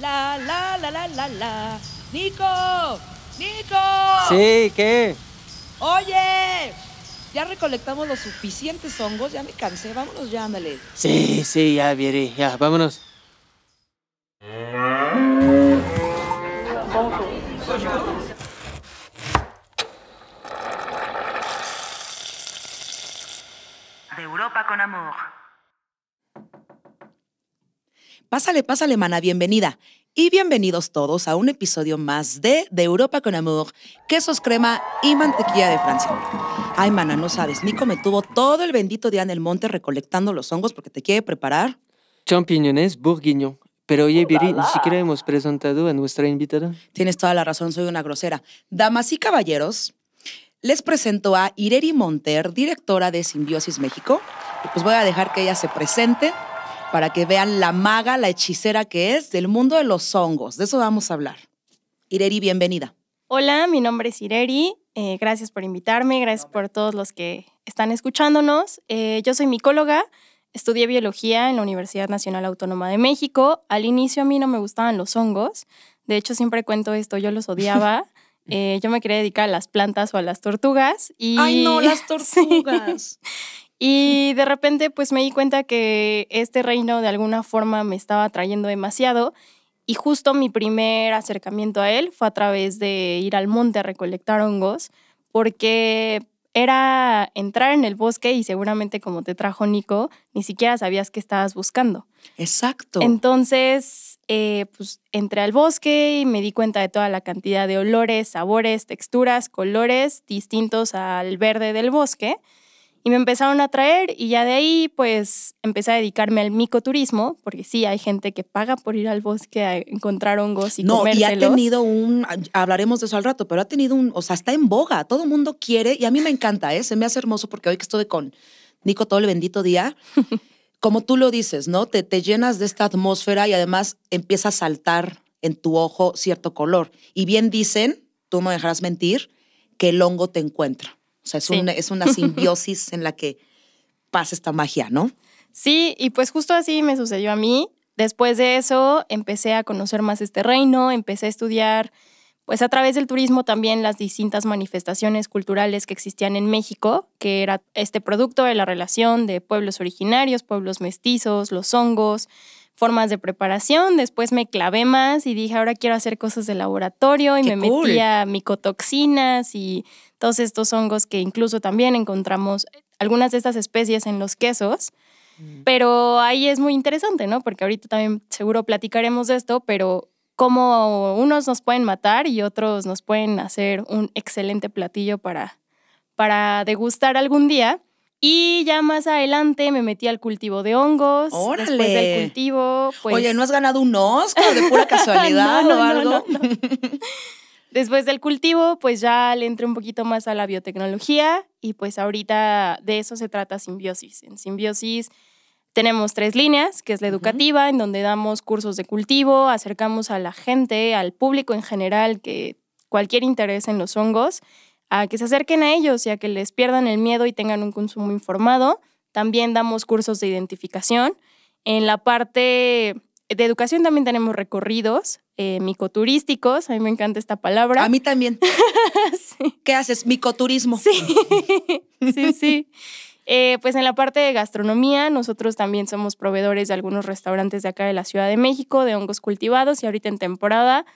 La, la, la, la, la, la. Nico, Nico. Sí, ¿qué? Oye, ya recolectamos los suficientes hongos, ya me cansé, vámonos ya, ándale. Sí, sí, ya, viene, ya, vámonos. Pásale, pásale, mana, bienvenida. Y bienvenidos todos a un episodio más de De Europa con Amor, quesos crema y mantequilla de Francia. Ay, mana, no sabes, Nico me tuvo todo el bendito día en el monte recolectando los hongos porque te quiere preparar. Champiñones bourguignon. Pero oye, Viri, ni siquiera hemos presentado a nuestra invitada. Tienes toda la razón, soy una grosera. Damas y caballeros, les presento a Ireri Monter, directora de Simbiosis México. pues voy a dejar que ella se presente para que vean la maga, la hechicera que es del mundo de los hongos. De eso vamos a hablar. Ireri, bienvenida. Hola, mi nombre es Ireri. Eh, gracias por invitarme, gracias por todos los que están escuchándonos. Eh, yo soy micóloga, estudié biología en la Universidad Nacional Autónoma de México. Al inicio a mí no me gustaban los hongos, de hecho siempre cuento esto, yo los odiaba. Eh, yo me quería dedicar a las plantas o a las tortugas. Y... ¡Ay, no, las tortugas! Y de repente pues me di cuenta que este reino de alguna forma me estaba atrayendo demasiado y justo mi primer acercamiento a él fue a través de ir al monte a recolectar hongos porque era entrar en el bosque y seguramente como te trajo Nico, ni siquiera sabías que estabas buscando. Exacto. Entonces, eh, pues entré al bosque y me di cuenta de toda la cantidad de olores, sabores, texturas, colores distintos al verde del bosque y me empezaron a traer y ya de ahí pues empecé a dedicarme al micoturismo, porque sí, hay gente que paga por ir al bosque a encontrar hongos y no, comérselos. No, y ha tenido un, hablaremos de eso al rato, pero ha tenido un, o sea, está en boga, todo el mundo quiere y a mí me encanta, ¿eh? se me hace hermoso porque hoy que estoy con Nico todo el bendito día, como tú lo dices, ¿no? Te, te llenas de esta atmósfera y además empieza a saltar en tu ojo cierto color. Y bien dicen, tú me dejarás mentir, que el hongo te encuentra. O sea, es, es una simbiosis en la que pasa esta magia, ¿no? Sí, y pues justo así me sucedió a mí. Después de eso empecé a conocer más este reino, empecé a estudiar, pues a través del turismo también las distintas manifestaciones culturales que existían en México, que era este producto de la relación de pueblos originarios, pueblos mestizos, los hongos, formas de preparación, después me clavé más y dije, ahora quiero hacer cosas de laboratorio y me metí a micotoxinas y todos estos hongos que incluso también encontramos algunas de estas especies en los quesos. Mm. Pero ahí es muy interesante, ¿no? Porque ahorita también seguro platicaremos de esto, pero como unos nos pueden matar y otros nos pueden hacer un excelente platillo para, para degustar algún día. Y ya más adelante me metí al cultivo de hongos. Después del cultivo, pues... Oye, ¿no has ganado un Oscar de pura casualidad o algo? después del cultivo, pues ya le entré un poquito más a la biotecnología y pues ahorita de eso se trata Simbiosis. En Simbiosis tenemos tres líneas, que es la educativa, en donde damos cursos de cultivo, acercamos a la gente, al público en general que cualquier interés en los hongos a que se acerquen a ellos y a que les pierdan el miedo y tengan un consumo informado. También damos cursos de identificación. En la parte de educación también tenemos recorridos eh, micoturísticos, a mí me encanta esta palabra. A mí también. ¿Qué haces? Micoturismo. Sí, sí, sí. Eh, pues en la parte de gastronomía, nosotros también somos proveedores de algunos restaurantes de acá de la Ciudad de México, de hongos cultivados, y ahorita en temporada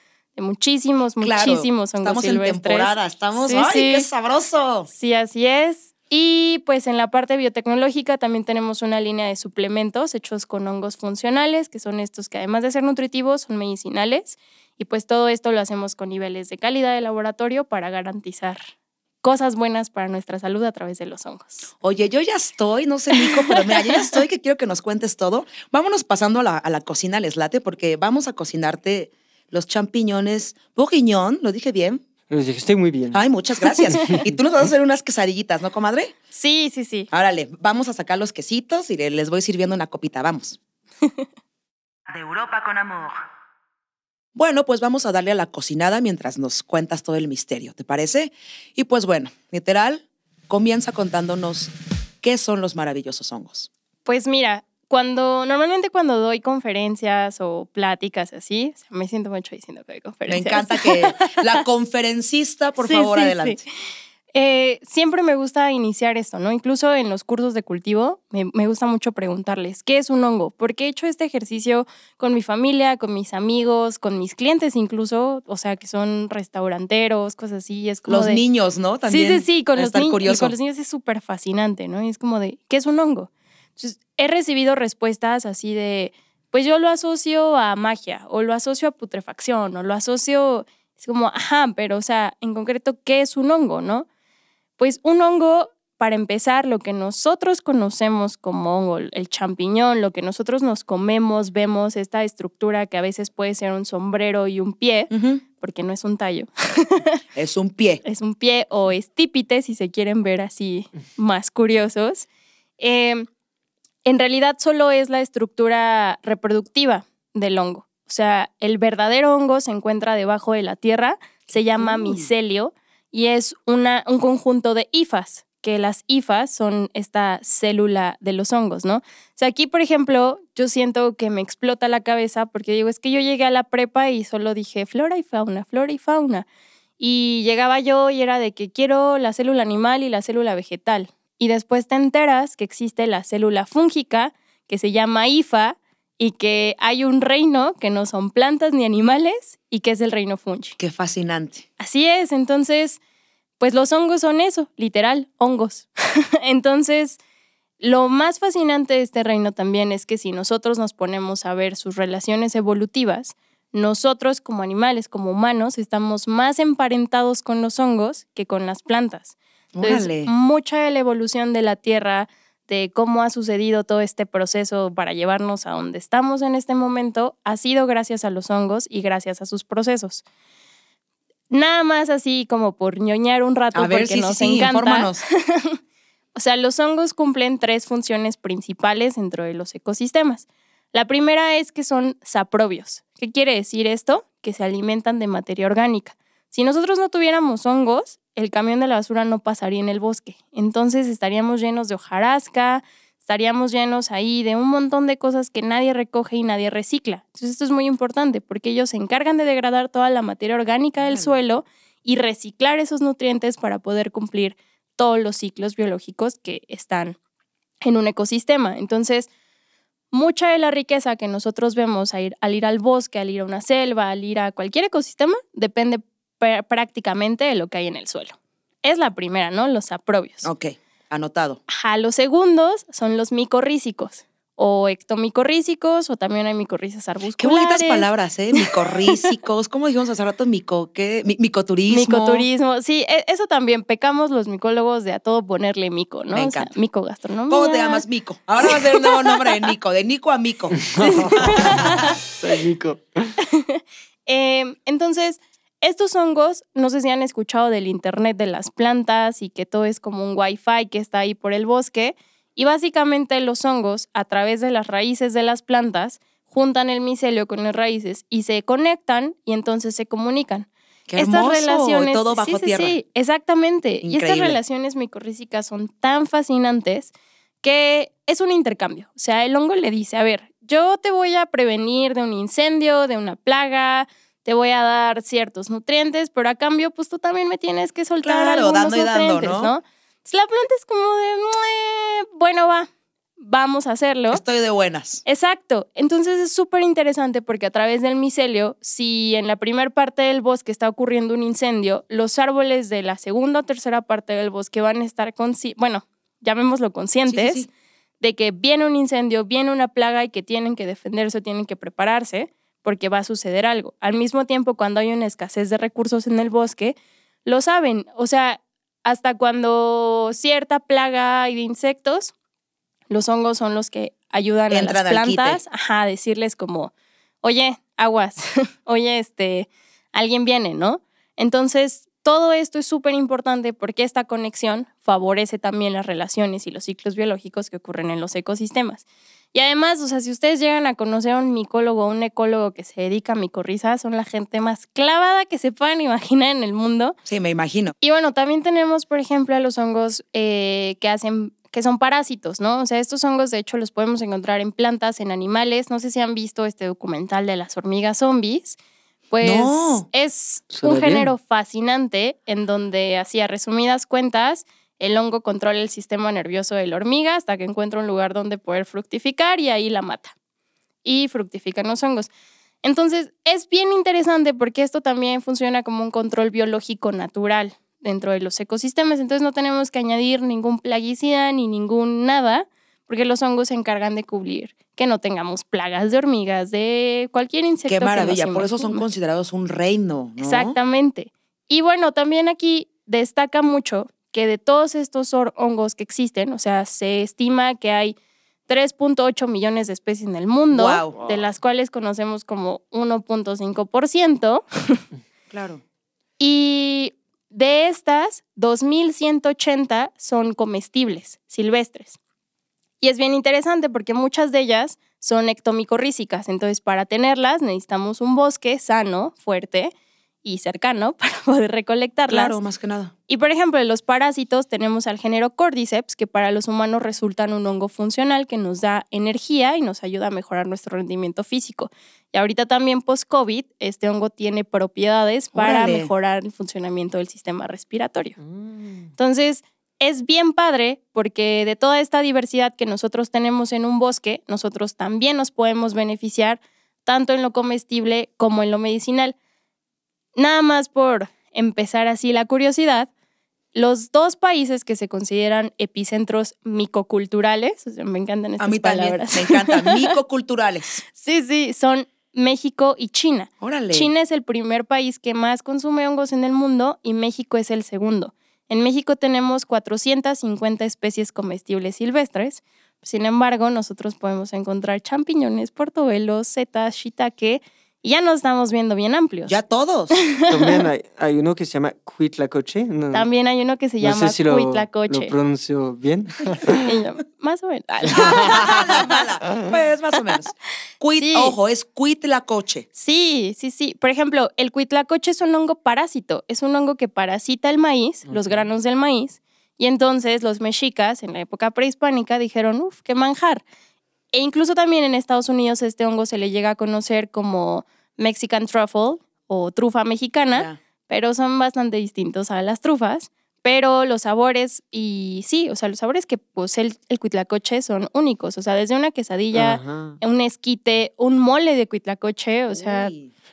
muchísimos, muchísimos hongos estamos en temporada, estamos, sí, sabroso! Sí, así es. Y pues en la parte biotecnológica también tenemos una línea de suplementos hechos con hongos funcionales, que son estos que además de ser nutritivos, son medicinales. Y pues todo esto lo hacemos con niveles de calidad de laboratorio para garantizar cosas buenas para nuestra salud a través de los hongos. Oye, yo ya estoy, no sé, Nico, pero mira, yo ya estoy que quiero que nos cuentes todo. Vámonos pasando a la, cocina, al late, porque vamos a cocinarte los champiñones bourguignon, lo dije bien. dije, estoy muy bien. Ay, muchas gracias. y tú nos vas a hacer unas quesadillitas, ¿no, comadre? Sí, sí, sí. Árale, vamos a sacar los quesitos y les voy sirviendo una copita, vamos. De Europa con amor. Bueno, pues vamos a darle a la cocinada mientras nos cuentas todo el misterio, ¿te parece? Y pues bueno, literal, comienza contándonos qué son los maravillosos hongos. Pues mira, cuando normalmente cuando doy conferencias o pláticas así, me siento mucho diciendo que hay conferencias. Me encanta que la conferencista, por favor, adelante. Eh, siempre me gusta iniciar esto, ¿no? Incluso en los cursos de cultivo me, gusta mucho preguntarles, ¿qué es un hongo? Porque he hecho este ejercicio con mi familia, con mis amigos, con mis clientes incluso, o sea, que son restauranteros, cosas así. Es los niños, ¿no? También sí, sí, sí, con los, con los niños es súper fascinante, ¿no? Y es como de, ¿qué es un hongo? Entonces, he recibido respuestas así de, pues yo lo asocio a magia o lo asocio a putrefacción o lo asocio, es como, ajá, pero o sea, en concreto, ¿qué es un hongo, no? Pues un hongo, para empezar, lo que nosotros conocemos como hongo, el champiñón, lo que nosotros nos comemos, vemos esta estructura que a veces puede ser un sombrero y un pie, porque no es un tallo. es un pie. Es un pie o estípite, si se quieren ver así más curiosos. Eh, en realidad solo es la estructura reproductiva del hongo. O sea, el verdadero hongo se encuentra debajo de la tierra, se llama mm. micelio y es un conjunto de hifas, que las hifas son esta célula de los hongos, ¿no? O sea, aquí, por ejemplo, yo siento que me explota la cabeza porque digo, es que yo llegué a la prepa y solo dije flora y fauna, flora y fauna. Y llegaba yo y era de que quiero la célula animal y la célula vegetal y después te enteras que existe la célula fúngica que se llama IFA y que hay un reino que no son plantas ni animales y que es el reino fungi. Qué fascinante. Así es, entonces, pues los hongos son eso, literal, hongos. entonces, lo más fascinante de este reino también es que si nosotros nos ponemos a ver sus relaciones evolutivas, nosotros como animales, como humanos, estamos más emparentados con los hongos que con las plantas. Entonces, mucha de la evolución de la Tierra, de cómo ha sucedido todo este proceso para llevarnos a donde estamos en este momento, ha sido gracias a los hongos y gracias a sus procesos. Nada más así como por ñoñar un rato, a porque ver, sí, nos sí, encanta. o sea, los hongos cumplen tres funciones principales dentro de los ecosistemas. La primera es que son saprobios. ¿Qué quiere decir esto? Que se alimentan de materia orgánica. Si nosotros no tuviéramos hongos, el camión de la basura no pasaría en el bosque. Entonces estaríamos llenos de hojarasca, estaríamos llenos ahí de un montón de cosas que nadie recoge y nadie recicla. Entonces esto es muy importante porque ellos se encargan de degradar toda la materia orgánica del suelo y reciclar esos nutrientes para poder cumplir todos los ciclos biológicos que están en un ecosistema. Entonces, mucha de la riqueza que nosotros vemos al ir, al bosque, al ir a una selva, al ir a cualquier ecosistema, depende prácticamente de lo que hay en el suelo. Es la primera, ¿no? Los aprobios. Ok, anotado. A los segundos son los micorrísicos o ectomicorrísicos o también hay micorrizas arbusculares. Qué bonitas palabras, ¿eh? Micorrísicos, ¿cómo dijimos hace rato? Mico, ¿qué? micoturismo. Micoturismo, sí, e-, eso también pecamos los micólogos de a todo ponerle mico, ¿no? Me encanta. mico gastronomía. ¿Cómo te llamas mico? Ahora vas a ser un nuevo nombre de Nico, de Nico a mico. Soy mico. Em, entonces, estos hongos, no sé si han escuchado del Internet de las plantas y que todo es como un wifi que está ahí por el bosque. Y básicamente los hongos, a través de las raíces de las plantas, juntan el micelio con las raíces y se conectan y entonces se comunican. Qué estas relaciones, todo bajo sí, sí, Sí, exactamente. Y estas relaciones micorrísicas son tan fascinantes que es un intercambio. O sea, el hongo le dice, a ver, yo te voy a prevenir de un incendio, de una plaga, te voy a dar ciertos nutrientes, pero a cambio, pues tú también me tienes que soltar algunos nutrientes, ¿no? la planta es como de, bueno, va, vamos a hacerlo. Estoy de buenas. Exacto. Entonces es súper interesante porque a través del micelio, si en la primera parte del bosque está ocurriendo un incendio, los árboles de la segunda o tercera parte del bosque van a estar, bueno, llamémoslo conscientes, de que viene un incendio, viene una plaga y que tienen que defenderse tienen que prepararse porque va a suceder algo. Al mismo tiempo, cuando hay una escasez de recursos en el bosque, lo saben. O sea, hasta cuando cierta plaga hay de insectos, los hongos son los que ayudan a las plantas a decirles como, oye, aguas, oye, este, alguien viene, ¿no? Entonces, todo esto es súper importante porque esta conexión favorece también las relaciones y los ciclos biológicos que ocurren en los ecosistemas. Y además, o sea, si ustedes llegan a conocer a un micólogo o un ecólogo que se dedica a micorrizas, son la gente más clavada que se puedan imaginar en el mundo. Sí, me imagino. Y bueno, también tenemos, por ejemplo, a los hongos eh, que hacen que son parásitos, ¿no? O sea, estos hongos de hecho los podemos encontrar en plantas, en animales. No sé si han visto este documental de las hormigas zombies. Pues es un género fascinante en donde, así a resumidas cuentas, el hongo controla el sistema nervioso de la hormiga hasta que encuentra un lugar donde poder fructificar y ahí la mata. Y fructifican los hongos. Entonces, es bien interesante porque esto también funciona como un control biológico natural dentro de los ecosistemas. Entonces, no tenemos que añadir ningún plaguicida ni ningún nada porque los hongos se encargan de cubrir que no tengamos plagas de hormigas, de cualquier insecto. Qué maravilla, por eso son considerados un reino. Exactamente. Y bueno, también aquí destaca mucho que de todos estos hongos que existen, o sea, se estima que hay 3.8 millones de especies en el mundo, de las cuales conocemos como 1.5%. claro. Y de estas, 2.180 son comestibles, silvestres. Y es bien interesante porque muchas de ellas son ectomicorrísicas, entonces para tenerlas necesitamos un bosque sano, fuerte y cercano para poder recolectarlas. Claro, más que nada. Y por ejemplo, los parásitos tenemos al género Cordyceps, que para los humanos resultan un hongo funcional que nos da energía y nos ayuda a mejorar nuestro rendimiento físico. Y ahorita también post-COVID, este hongo tiene propiedades para mejorar el funcionamiento del sistema respiratorio. Mm. Entonces, es bien padre porque de toda esta diversidad que nosotros tenemos en un bosque, nosotros también nos podemos beneficiar tanto en lo comestible como en lo medicinal. Nada más por empezar así la curiosidad, los dos países que se consideran epicentros micoculturales, me encantan estas A mí palabras. También, me encantan micoculturales. sí, sí, son México y China. China es el primer país que más consume hongos en el mundo y México es el segundo. En México tenemos 450 especies comestibles silvestres. Sin embargo, nosotros podemos encontrar champiñones, portobelos, setas, shiitake, y ya nos estamos viendo bien amplios. Ya todos. También hay, uno que se llama cuitlacoche. No, También hay uno que se llama no sé si lo pronuncio bien. más o menos. pues más o menos quit, es ojo, es cuitlacoche. Sí, sí, sí. Por ejemplo, el coche es un hongo parásito. Es un hongo que parasita el maíz, los granos del maíz. Y entonces los mexicas en la época prehispánica dijeron, uff, qué manjar. E incluso también en Estados Unidos este hongo se le llega a conocer como Mexican truffle o trufa mexicana, pero son bastante distintos a las trufas. Pero los sabores, y sí, o sea, los sabores que posee pues, el, cuitlacoche son únicos. O sea, desde una quesadilla, un esquite, un mole de cuitlacoche, o sea.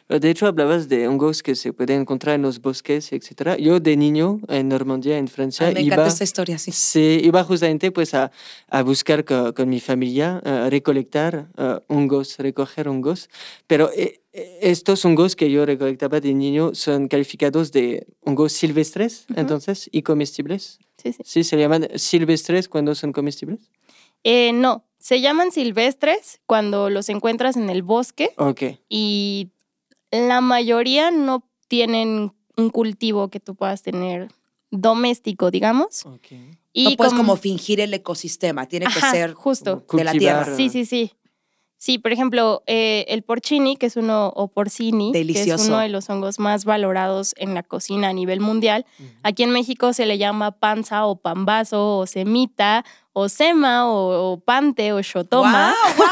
De hecho, hablabas de hongos que se pueden encontrar en los bosques, etc. Yo de niño, en Normandía, en Francia, ah, me iba, esta historia, sí. Sí, iba justamente pues, a, a buscar con, mi familia, recolectar eh, hongos, recoger hongos. Pero eh, e-, estos hongos que yo recolectaba de niño son calificados de hongos silvestres, entonces, y comestibles. Sí, sí. se llaman silvestres cuando son comestibles. Eh, no, se llaman silvestres cuando los encuentras en el bosque. Ok. Y la mayoría no tienen un cultivo que tú puedas tener doméstico, digamos. Ok. Y no puedes como, fingir el ecosistema, tiene que ser justo. de la tierra. Sí, sí, sí. Sí, por ejemplo, eh, el porcini, que es uno, o porcini, que es uno de los hongos más valorados en la cocina a nivel mundial. Aquí en México se le llama panza o pambazo o semita o sema o, pante o shotoma. ¡Wow!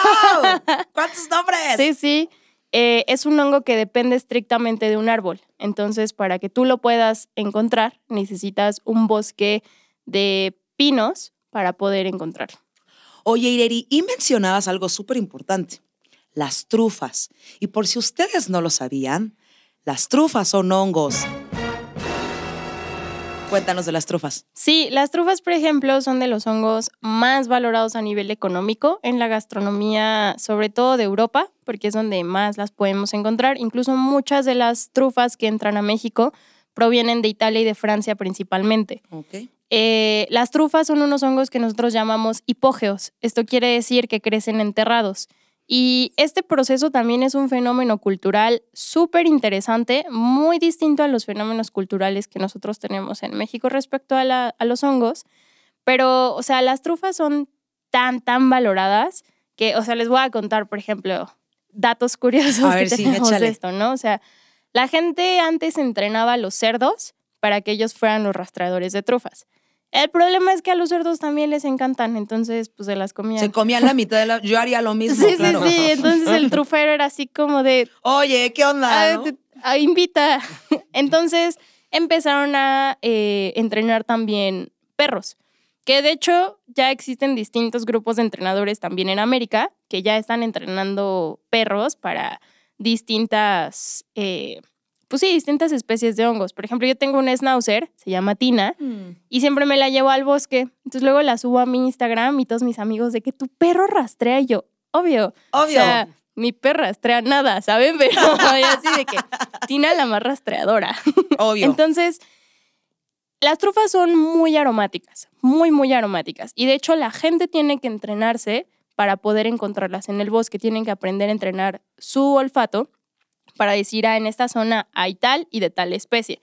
wow! cuántos nombres? sí, sí. Eh, es un hongo que depende estrictamente de un árbol. Entonces, para que tú lo puedas encontrar, necesitas un bosque de pinos para poder encontrarlo. Oye, Ireri, y mencionabas algo súper importante, las trufas. Y por si ustedes no lo sabían, las trufas son hongos. Cuéntanos de las trufas. Sí, las trufas, por ejemplo, son de los hongos más valorados a nivel económico en la gastronomía, sobre todo de Europa, porque es donde más las podemos encontrar. Incluso muchas de las trufas que entran a México provienen de Italia y de Francia principalmente. Okay. Eh, las trufas son unos hongos que nosotros llamamos hipógeos. Esto quiere decir que crecen enterrados. Y este proceso también es un fenómeno cultural súper interesante, muy distinto a los fenómenos culturales que nosotros tenemos en México respecto a, los hongos. Pero, o sea, las trufas son tan, tan valoradas que, o sea, les voy a contar, por ejemplo, datos curiosos a ver, que esto, ¿no? O sea, la gente antes entrenaba a los cerdos para que ellos fueran los rastreadores de trufas. El problema es que a los cerdos también les encantan, entonces pues se las comían. Se comían la mitad de la... Yo haría lo mismo, sí, Sí, sí, entonces el trufero era así como de... Oye, ¿qué onda? Ah, ah, invita. Entonces empezaron a eh, entrenar también perros, que de hecho ya existen distintos grupos de entrenadores también en América que ya están entrenando perros para distintas... Eh, pues sí, distintas especies de hongos. Por ejemplo, yo tengo un schnauzer, se llama Tina, mm. y siempre me la llevo al bosque. Entonces luego la subo a mi Instagram y todos mis amigos de que tu perro rastrea y yo, obvio. Obvio. O sea, mi perro rastrea nada, ¿saben? Pero así de que Tina la más rastreadora. Obvio. Entonces, las trufas son muy aromáticas, muy, muy aromáticas. Y de hecho, la gente tiene que entrenarse para poder encontrarlas en el bosque. Tienen que aprender a entrenar su olfato para decir, ah, en esta zona hay tal y de tal especie.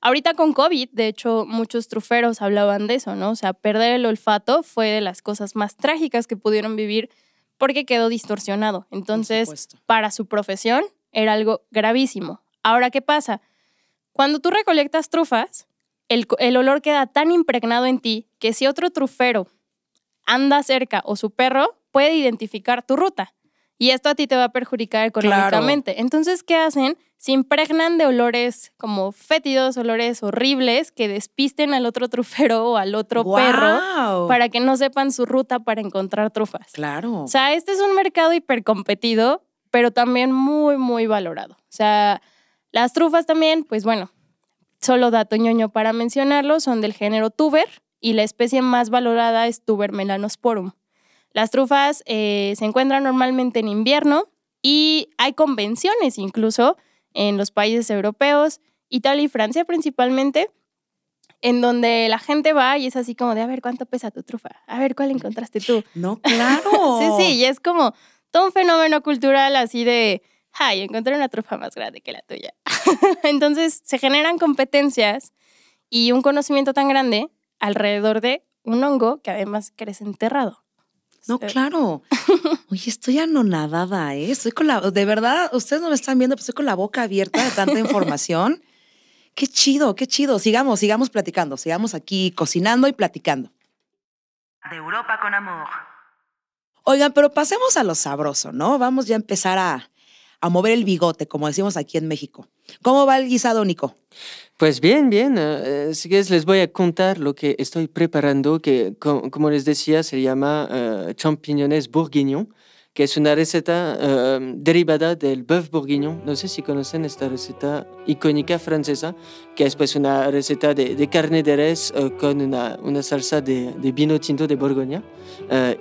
Ahorita con COVID, de hecho, muchos truferos hablaban de eso, ¿no? O sea, perder el olfato fue de las cosas más trágicas que pudieron vivir porque quedó distorsionado. Entonces, para su profesión era algo gravísimo. Ahora, ¿qué pasa? Cuando tú recolectas trufas, el, el olor queda tan impregnado en ti que si otro trufero anda cerca o su perro, puede identificar tu ruta y esto a ti te va a perjudicar económicamente. Entonces, ¿qué hacen? Se impregnan de olores como fétidos, olores horribles que despisten al otro trufero o al otro perro para que no sepan su ruta para encontrar trufas. Claro. O sea, este es un mercado hipercompetido, pero también muy, muy valorado. O sea, las trufas también, pues bueno, solo dato ñoño para mencionarlo, son del género tuber y la especie más valorada es tuber melanosporum. Las trufas eh, se encuentran normalmente en invierno y hay convenciones incluso en los países europeos, Italia y Francia principalmente, en donde la gente va y es así como de, a ver, ¿cuánto pesa tu trufa? A ver, ¿cuál encontraste tú? No, claro. sí, sí, y es como todo un fenómeno cultural así de, ay, encontré una trufa más grande que la tuya. Entonces se generan competencias y un conocimiento tan grande alrededor de un hongo que además crece enterrado. No, claro. Oye, estoy anonadada, ¿eh? Estoy con la, de verdad, ustedes no me están viendo, pero estoy con la boca abierta de tanta información. Qué chido, qué chido. Sigamos, sigamos platicando, sigamos aquí cocinando y platicando. De Europa con amor. Oigan, pero pasemos a lo sabroso, ¿no? Vamos ya a empezar a, a mover el bigote, como decimos aquí en México. ¿Cómo va el guisado, Nico? Pues bien, bien. Así eh, eh, que les voy a contar lo que estoy preparando, que como les decía se llama uh, eh, champiñones bourguignon, que es una receta em, derivada del bœuf bourguignon. No sé si conocen esta receta icónica francesa, que es pues una receta de, carne de res con una, una salsa de, de, vino tinto de Borgoña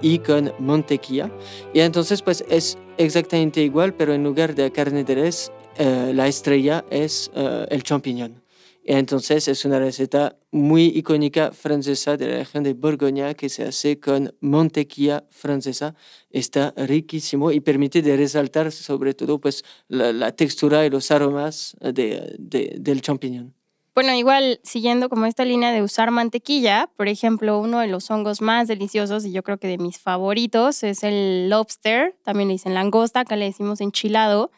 y con mantequilla. Y entonces pues es exactamente igual, pero en lugar de carne de res eh, la estrella es eh, el champiñón. entonces es una receta muy icónica francesa de la región de Borgoña que se hace con mantequilla francesa. Está riquísimo y permite resaltar sobre todo pues, la, textura y los aromas del champiñón. Bueno, igual siguiendo como esta línea de usar mantequilla, por ejemplo, uno de los hongos más deliciosos y yo creo que de mis favoritos es el lobster, también le dicen langosta, acá le decimos enchilado.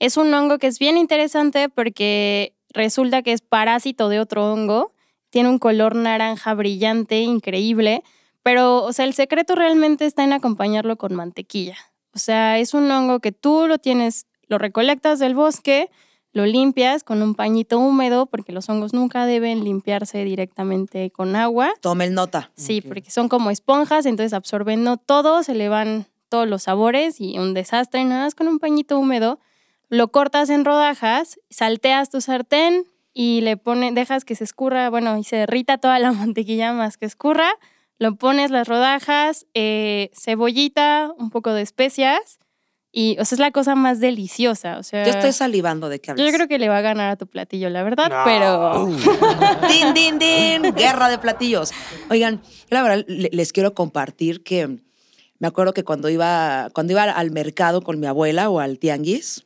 Es un hongo que es bien interesante porque resulta que es parásito de otro hongo, tiene un color naranja brillante, increíble, pero, o sea, el secreto realmente está en acompañarlo con mantequilla. O sea, es un hongo que tú lo tienes, lo recolectas del bosque, lo limpias con un pañito húmedo, porque los hongos nunca deben limpiarse directamente con agua. el nota. Sí, porque son como esponjas, entonces absorben todo, se le van todos los sabores y un desastre, nada más con un pañito húmedo lo cortas en rodajas, salteas tu sartén y le pones, dejas que se escurra, bueno, y se derrita toda la mantequilla más que escurra. Lo pones las rodajas, eh, cebollita, un poco de especias. Y, o sea, es la cosa más deliciosa. O sea, yo estoy salivando de que Yo creo que le va a ganar a tu platillo, la verdad, pero. ¡Din, din, din! Guerra de platillos. Oigan, la verdad, les quiero compartir que me acuerdo que cuando iba, cuando iba al mercado con mi abuela o al tianguis,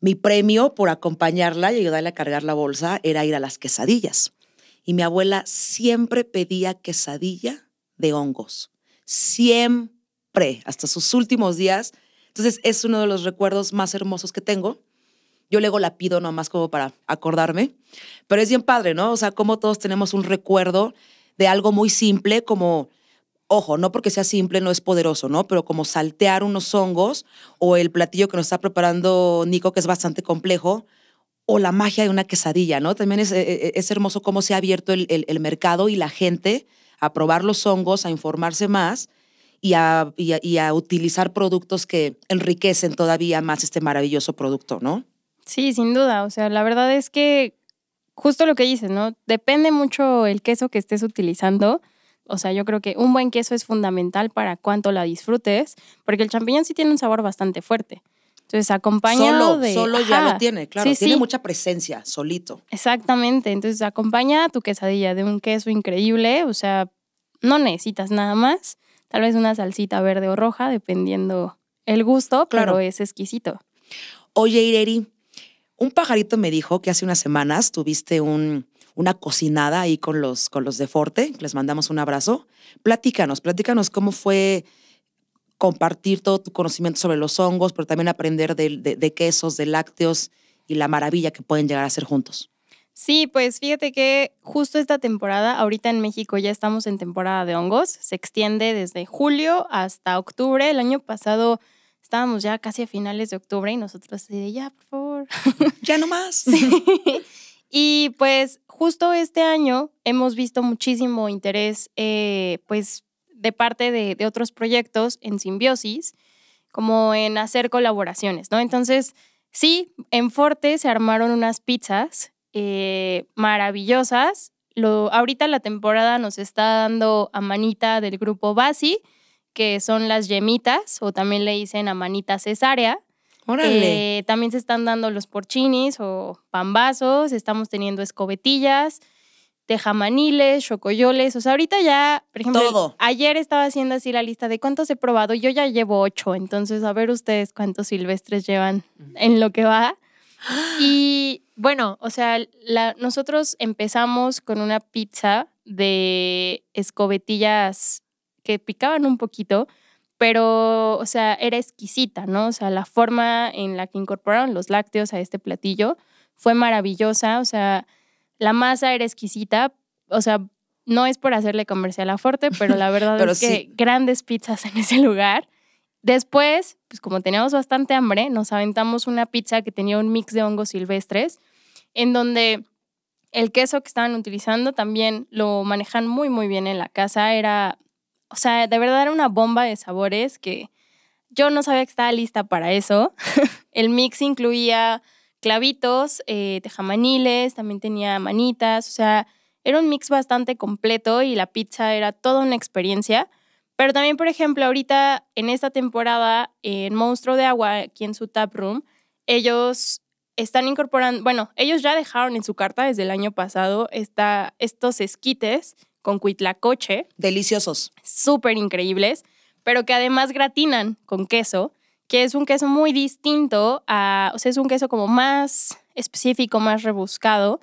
mi premio por acompañarla y ayudarle a cargar la bolsa era ir a las quesadillas. Y mi abuela siempre pedía quesadilla de hongos. Siempre, hasta sus últimos días. Entonces es uno de los recuerdos más hermosos que tengo. Yo luego la pido nomás como para acordarme. Pero es bien padre, ¿no? O sea, como todos tenemos un recuerdo de algo muy simple como ojo, no porque sea simple no es poderoso, ¿no? Pero como saltear unos hongos o el platillo que nos está preparando Nico, que es bastante complejo, o la magia de una quesadilla, ¿no? También es, e, e, e, hermoso cómo se ha abierto el, mercado y la gente a probar los hongos, a informarse más y a, y a utilizar productos que enriquecen todavía más este maravilloso producto, ¿no? Sí, sin duda. O sea, la verdad es que justo lo que dices, ¿no? Depende mucho el queso que estés utilizando o sea, yo creo que un buen queso es fundamental para cuánto la disfrutes, porque el champiñón sí tiene un sabor bastante fuerte. Entonces, acompaña de. Solo solo ya lo tiene, claro. tiene mucha presencia, solito. Exactamente. Entonces, acompaña tu quesadilla de un queso increíble. O sea, no necesitas nada más. Tal vez una salsita verde o roja, dependiendo el gusto, claro. pero es exquisito. Oye, Ireri, un pajarito me dijo que hace unas semanas tuviste un una cocinada ahí con los, con los de Forte. Les mandamos un abrazo. Platícanos, platícanos cómo fue compartir todo tu conocimiento sobre los hongos, pero también aprender de, quesos, de lácteos y la maravilla que pueden llegar a ser juntos. Sí, pues fíjate que justo esta temporada, ahorita en México ya estamos en temporada de hongos, se extiende desde julio hasta octubre. El año pasado estábamos ya casi a finales de octubre y nosotros ya, por favor. Ya no más. Y pues justo este año hemos visto muchísimo interés, eh, pues, de parte de, otros proyectos en simbiosis, como en hacer colaboraciones, ¿no? Entonces, sí, en Forte se armaron unas pizzas eh, maravillosas. Lo, ahorita la temporada nos está dando a manita del grupo Basi, que son las yemitas, o también le dicen a manita cesárea. Eh, también se están dando los porchinis o pambazos, estamos teniendo escobetillas, tejamaniles, chocoyoles. O sea, ahorita ya, por ejemplo, ayer estaba haciendo así la lista de cuántos he probado. Yo ya llevo ocho, entonces a ver ustedes cuántos silvestres llevan en lo que va. Y bueno, o sea, nosotros empezamos con una pizza de escobetillas que picaban un poquito pero, o sea, era exquisita, ¿no? O sea, la forma en la que incorporaron los lácteos a este platillo fue maravillosa, o sea, la masa era exquisita, o sea, no es por hacerle comercial a fuerte, pero la verdad es que grandes pizzas en ese lugar. Después, pues como teníamos bastante hambre, nos aventamos una pizza que tenía un mix de hongos silvestres, en donde el queso que estaban utilizando también lo manejan muy, muy bien en la casa. Era o sea, de verdad era una bomba de sabores que yo no sabía que estaba lista para eso. el mix incluía clavitos, eh, tejamaniles, también tenía manitas, o sea, era un mix bastante completo y la pizza era toda una experiencia. Pero también, por ejemplo, ahorita en esta temporada en Monstruo de Agua, aquí en su tap room, ellos están incorporando, bueno, ellos ya dejaron en su carta desde el año pasado estos esquites con cuitlacoche. Deliciosos. Súper increíbles, pero que además gratinan con queso, que es un queso muy distinto a, o sea, es un queso como más específico, más rebuscado,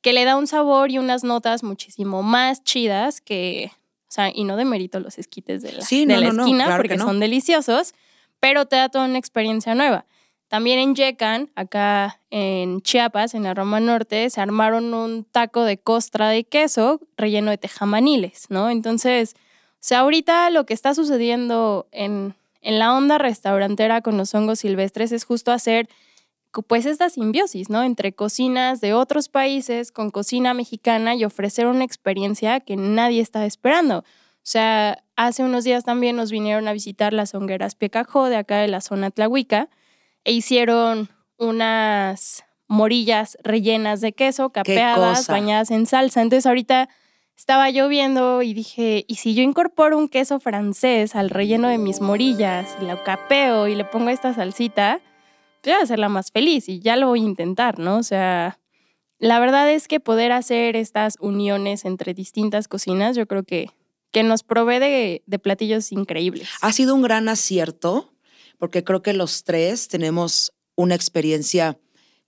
que le da un sabor y unas notas muchísimo más chidas que, o sea, y no de mérito los esquites de la, de la esquina porque son deliciosos, pero te da toda una experiencia nueva. También en Yecan, acá en Chiapas, en la Roma Norte, se armaron un taco de costra de queso relleno de tejamaniles, ¿no? Entonces, o sea, ahorita lo que está sucediendo en, en la onda restaurantera con los hongos silvestres es justo hacer pues esta simbiosis, ¿no? Entre cocinas de otros países con cocina mexicana y ofrecer una experiencia que nadie está esperando. O sea, hace unos días también nos vinieron a visitar las hongueras Piecajó de acá de la zona Tlahuica, e hicieron unas morillas rellenas de queso, capeadas, bañadas en salsa. Entonces ahorita estaba lloviendo y dije, ¿y si yo incorporo un queso francés al relleno de mis morillas y lo capeo y le pongo esta salsita? voy a hacerla más feliz y ya lo voy a intentar, ¿no? O sea, la verdad es que poder hacer estas uniones entre distintas cocinas, yo creo que, que nos provee de, de platillos increíbles. Ha sido un gran acierto porque creo que los tres tenemos una experiencia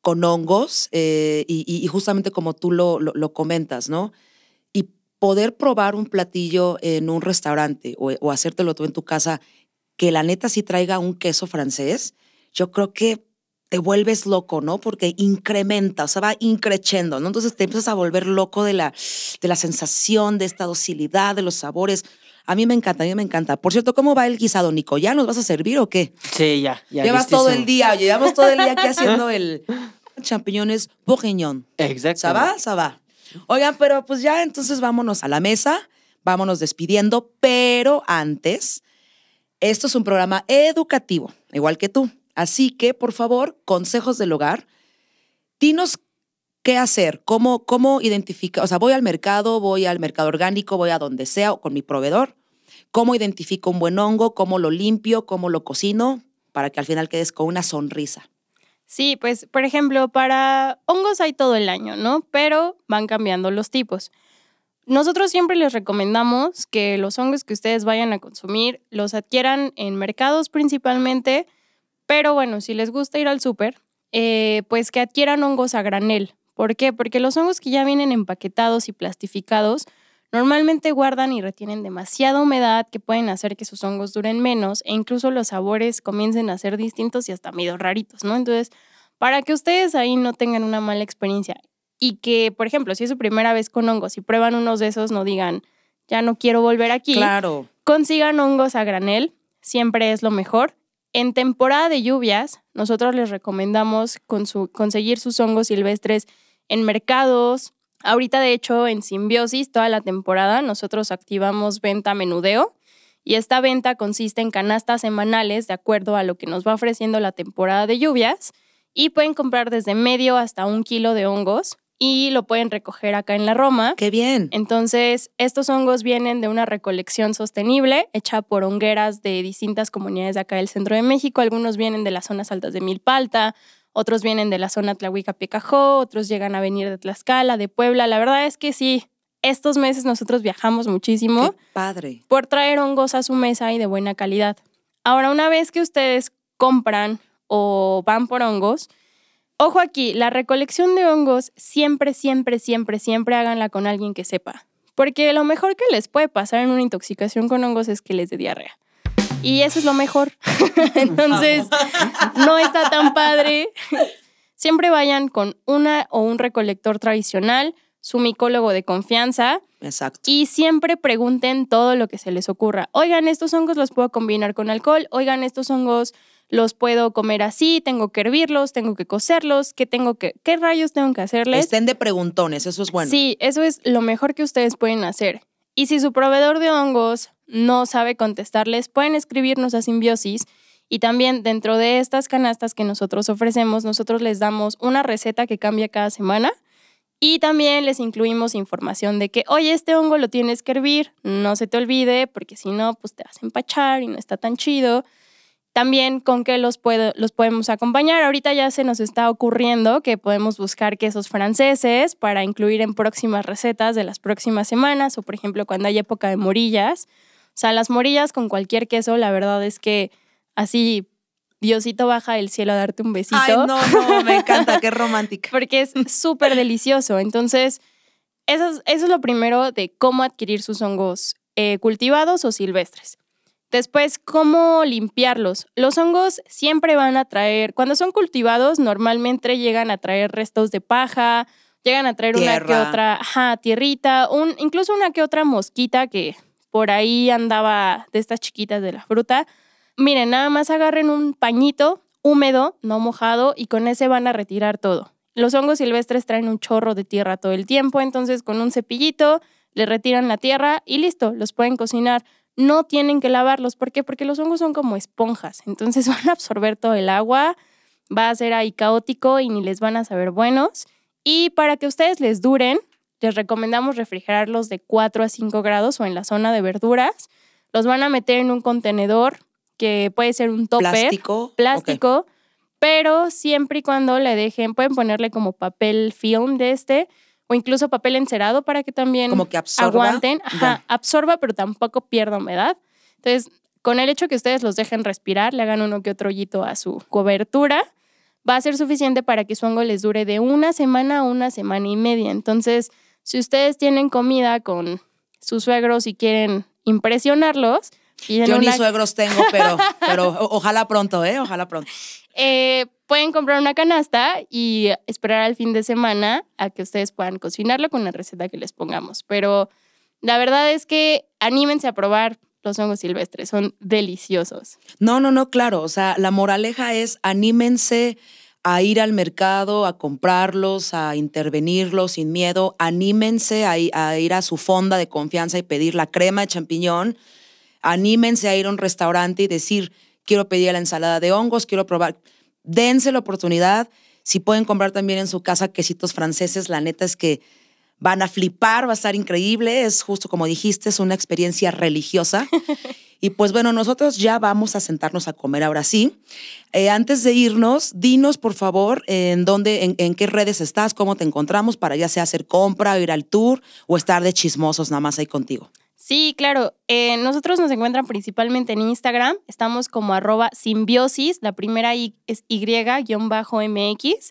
con hongos eh, y, justamente como tú lo, lo, comentas, ¿no? Y poder probar un platillo en un restaurante o, hacértelo tú en tu casa, que la neta sí traiga un queso francés, yo creo que te vuelves loco, ¿no? Porque incrementa, o sea, va increchendo, ¿no? Entonces te empiezas a volver loco de la, de la sensación, de esta docilidad, de los sabores. A mí me encanta, a mí me encanta. Por cierto, ¿cómo va el guisado, Nico? ¿Ya nos vas a servir o qué? Sí, ya. ya Llevas todo el día, llevamos todo el día aquí haciendo el champiñones bourguignon. Exacto. ¿Sabá? ¿Sabá? Oigan, pero pues ya entonces vámonos a la mesa, vámonos despidiendo, pero antes, esto es un programa educativo, igual que tú. Así que, por favor, consejos del hogar, dinos ¿Qué hacer? ¿Cómo, cómo identificar? O sea, voy al mercado, voy al mercado orgánico, voy a donde sea o con mi proveedor. ¿Cómo identifico un buen hongo? ¿Cómo lo limpio? ¿Cómo lo cocino? Para que al final quedes con una sonrisa. Sí, pues por ejemplo, para hongos hay todo el año, ¿no? Pero van cambiando los tipos. Nosotros siempre les recomendamos que los hongos que ustedes vayan a consumir los adquieran en mercados principalmente, pero bueno, si les gusta ir al súper, eh, pues que adquieran hongos a granel, ¿Por qué? Porque los hongos que ya vienen empaquetados y plastificados normalmente guardan y retienen demasiada humedad que pueden hacer que sus hongos duren menos e incluso los sabores comiencen a ser distintos y hasta medio raritos, ¿no? Entonces, para que ustedes ahí no tengan una mala experiencia y que, por ejemplo, si es su primera vez con hongos y prueban unos de esos, no digan, ya no quiero volver aquí. Claro. Consigan hongos a granel, siempre es lo mejor. En temporada de lluvias, nosotros les recomendamos conseguir sus hongos silvestres en mercados. Ahorita, de hecho, en Simbiosis, toda la temporada, nosotros activamos venta menudeo y esta venta consiste en canastas semanales de acuerdo a lo que nos va ofreciendo la temporada de lluvias y pueden comprar desde medio hasta un kilo de hongos y lo pueden recoger acá en la Roma. ¡Qué bien! Entonces, estos hongos vienen de una recolección sostenible hecha por hongueras de distintas comunidades de acá del centro de México. Algunos vienen de las zonas altas de Milpalta, otros vienen de la zona Tlahuica Picajó, otros llegan a venir de Tlaxcala, de Puebla. La verdad es que sí, estos meses nosotros viajamos muchísimo. padre. Por traer hongos a su mesa y de buena calidad. Ahora, una vez que ustedes compran o van por hongos, ojo aquí, la recolección de hongos siempre, siempre, siempre, siempre háganla con alguien que sepa. Porque lo mejor que les puede pasar en una intoxicación con hongos es que les dé diarrea. Y eso es lo mejor. Entonces, no está tan padre. Siempre vayan con una o un recolector tradicional, su micólogo de confianza. Exacto. Y siempre pregunten todo lo que se les ocurra. Oigan, estos hongos los puedo combinar con alcohol. Oigan, estos hongos los puedo comer así, tengo que hervirlos, tengo que cocerlos, qué tengo que, qué rayos tengo que hacerles. Estén de preguntones, eso es bueno. Sí, eso es lo mejor que ustedes pueden hacer. Y si su proveedor de hongos no sabe contestarles, pueden escribirnos a Simbiosis y también dentro de estas canastas que nosotros ofrecemos, nosotros les damos una receta que cambia cada semana. Y también les incluimos información de que, oye, este hongo lo tienes que hervir, no se te olvide, porque si no, pues te vas a empachar y no está tan chido. También con qué los, los podemos acompañar. Ahorita ya se nos está ocurriendo que podemos buscar quesos franceses para incluir en próximas recetas de las próximas semanas o, por ejemplo, cuando hay época de morillas o sea, las morillas con cualquier queso, la verdad es que así Diosito baja del cielo a darte un besito. Ay, no, no, me encanta, qué romántica. Porque es súper delicioso. Entonces, eso es, lo primero de cómo adquirir sus hongos eh, cultivados o silvestres. Después, cómo limpiarlos. Los hongos siempre van a traer, cuando son cultivados, normalmente llegan a traer restos de paja, llegan a traer una que otra ajá, tierrita, un, incluso una que otra mosquita que por ahí andaba de estas chiquitas de la fruta. Miren, nada más agarren un pañito húmedo, no mojado, y con ese van a retirar todo. Los hongos silvestres traen un chorro de tierra todo el tiempo, entonces con un cepillito le retiran la tierra y listo, los pueden cocinar. No tienen que lavarlos, ¿por qué? Porque los hongos son como esponjas, entonces van a absorber todo el agua, va a ser ahí caótico y ni les van a saber buenos. Y para que ustedes les duren, les recomendamos refrigerarlos de 4 a 5 grados o en la zona de verduras. Los van a meter en un contenedor que puede ser un topper. Plástico. Plástico. Pero siempre y cuando le dejen, pueden ponerle como papel film de este o incluso papel encerado para que también como que absorba. aguanten. Ajá, absorba, pero tampoco pierda humedad. Entonces, con el hecho que ustedes los dejen respirar, le hagan uno que otro hoyito a su cobertura, va a ser suficiente para que su hongo les dure de una semana a una semana y media. Entonces, si ustedes tienen comida con sus suegros y quieren impresionarlos. Yo ni suegros tengo, pero, pero ojalá pronto, ¿eh? Ojalá pronto. Eh, pueden comprar una canasta y esperar al fin de semana a que ustedes puedan cocinarlo con la receta que les pongamos. Pero la verdad es que anímense a probar los hongos silvestres, son deliciosos. No, no, no, claro. O sea, la moraleja es anímense a ir al mercado, a comprarlos, a intervenirlos sin miedo. Anímense a, ir a su fonda de confianza y pedir la crema de champiñón. Anímense a ir a un restaurante y decir, quiero pedir la ensalada de hongos, quiero probar. Dense la oportunidad. Si pueden comprar también en su casa quesitos franceses, la neta es que van a flipar, va a estar increíble. Es justo como dijiste, es una experiencia religiosa. Y pues bueno, nosotros ya vamos a sentarnos a comer ahora sí. Eh, antes de irnos, dinos por favor en dónde, en, qué redes estás, cómo te encontramos para ya sea hacer compra, ir al tour o estar de chismosos nada más ahí contigo. Sí, claro. Eh, nosotros nos encuentran principalmente en Instagram. Estamos como arroba simbiosis, la primera es Y-MX.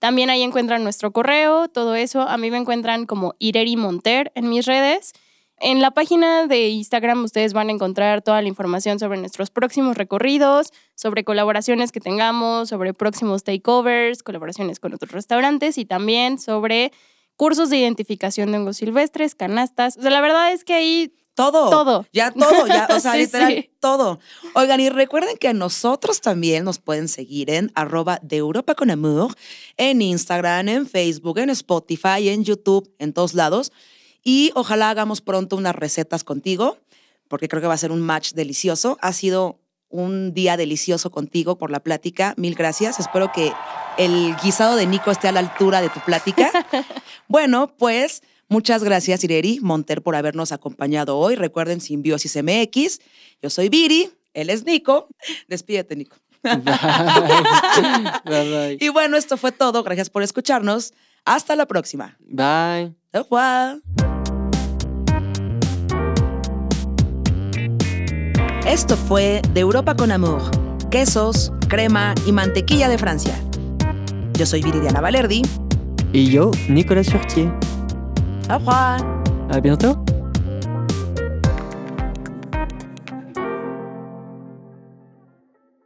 También ahí encuentran nuestro correo, todo eso. A mí me encuentran como Ireri Monter en mis redes. En la página de Instagram ustedes van a encontrar toda la información sobre nuestros próximos recorridos, sobre colaboraciones que tengamos, sobre próximos takeovers, colaboraciones con otros restaurantes y también sobre cursos de identificación de hongos silvestres, canastas. O sea, la verdad es que ahí todo. Todo. Ya todo, ya, o sea, literal, todo. Oigan, y recuerden que a nosotros también nos pueden seguir en arroba de Europa con en Instagram, en Facebook, en Spotify, en YouTube, en todos lados y ojalá hagamos pronto unas recetas contigo, porque creo que va a ser un match delicioso. Ha sido un día delicioso contigo por la plática. Mil gracias. Espero que el guisado de Nico esté a la altura de tu plática. bueno, pues muchas gracias Ireri Monter por habernos acompañado hoy. Recuerden Simbiosis MX. Yo soy Viri, él es Nico. Despídete, Nico. Y bueno, esto fue todo. Gracias por escucharnos. Hasta la próxima. Bye. Esto fue De Europa con Amor, quesos, crema y mantequilla de Francia. Yo soy Viridiana Valerdi. Y yo, Nicolas Surtier. Au revoir. A bientôt.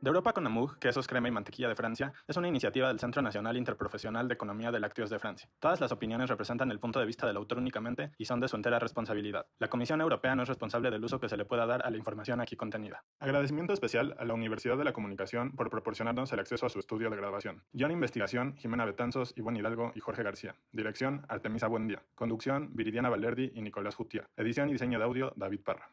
Europa con Amug, quesos, crema y mantequilla de Francia, es una iniciativa del Centro Nacional Interprofesional de Economía de Lácteos de Francia. Todas las opiniones representan el punto de vista del autor únicamente y son de su entera responsabilidad. La Comisión Europea no es responsable del uso que se le pueda dar a la información aquí contenida. Agradecimiento especial a la Universidad de la Comunicación por proporcionarnos el acceso a su estudio de grabación. Guión Investigación, Jimena Betanzos, Iván Hidalgo y Jorge García. Dirección, Artemisa Buendía. Conducción, Viridiana Valerdi y Nicolás Jutia. Edición y diseño de audio, David Parra.